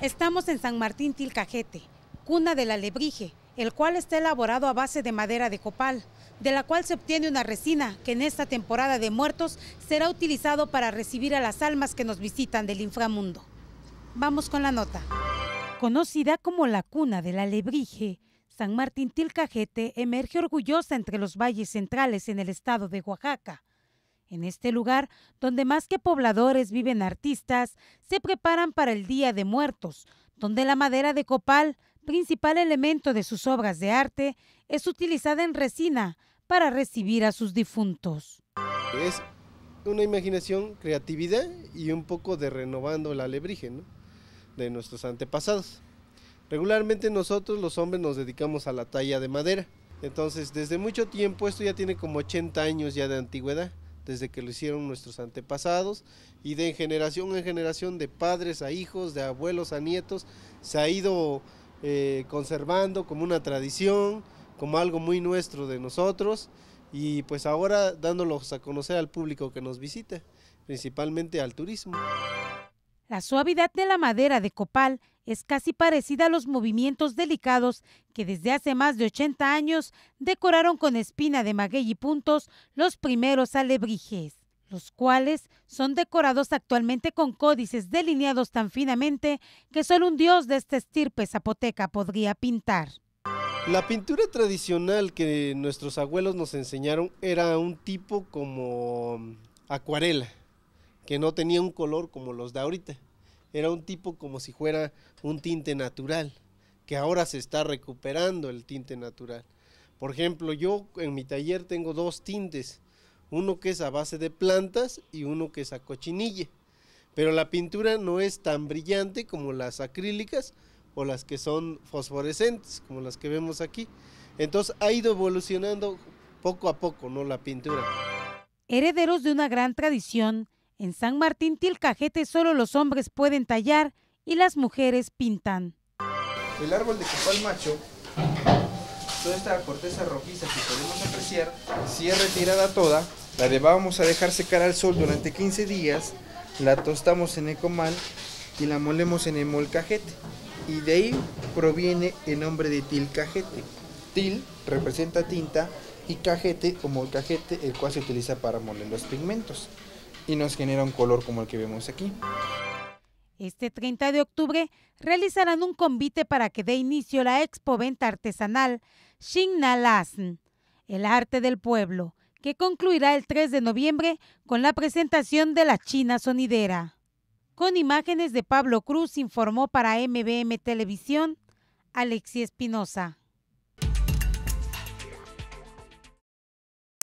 Estamos en San Martín Tilcajete, cuna del alebrije, el cual está elaborado a base de madera de copal, de la cual se obtiene una resina que en esta temporada de muertos será utilizado para recibir a las almas que nos visitan del inframundo. Vamos con la nota. Conocida como la cuna del alebrije, San Martín Tilcajete emerge orgullosa entre los valles centrales en el estado de Oaxaca en este lugar, donde más que pobladores viven artistas, se preparan para el Día de Muertos, donde la madera de copal, principal elemento de sus obras de arte, es utilizada en resina para recibir a sus difuntos. Es una imaginación, creatividad y un poco de renovando el alebrije de nuestros antepasados. Regularmente nosotros los hombres nos dedicamos a la talla de madera. Entonces, desde mucho tiempo, esto ya tiene como 80 años ya de antigüedad desde que lo hicieron nuestros antepasados y de generación en generación, de padres a hijos, de abuelos a nietos, se ha ido eh, conservando como una tradición, como algo muy nuestro de nosotros y pues ahora dándolos a conocer al público que nos visita, principalmente al turismo. La suavidad de la madera de copal es casi parecida a los movimientos delicados que desde hace más de 80 años decoraron con espina de maguey y puntos los primeros alebrijes, los cuales son decorados actualmente con códices delineados tan finamente que solo un dios de esta estirpe zapoteca podría pintar. La pintura tradicional que nuestros abuelos nos enseñaron era un tipo como acuarela, que no tenía un color como los de ahorita. Era un tipo como si fuera un tinte natural, que ahora se está recuperando el tinte natural. Por ejemplo, yo en mi taller tengo dos tintes, uno que es a base de plantas y uno que es a cochinilla. Pero la pintura no es tan brillante como las acrílicas o las que son fosforescentes, como las que vemos aquí. Entonces ha ido evolucionando poco a poco, ¿no? La pintura. Herederos de una gran tradición en San Martín Tilcajete solo los hombres pueden tallar y las mujeres pintan. El árbol de copal macho, toda esta corteza rojiza que podemos apreciar, si es retirada toda, la vamos a dejar secar al sol durante 15 días, la tostamos en el comal y la molemos en el molcajete. Y de ahí proviene el nombre de tilcajete. Til representa tinta y cajete o molcajete el cual se utiliza para moler los pigmentos y nos genera un color como el que vemos aquí. Este 30 de octubre realizarán un convite para que dé inicio la expoventa artesanal Shinnalasn, el arte del pueblo, que concluirá el 3 de noviembre con la presentación de la China sonidera. Con imágenes de Pablo Cruz informó para MBM Televisión Alexi Espinosa.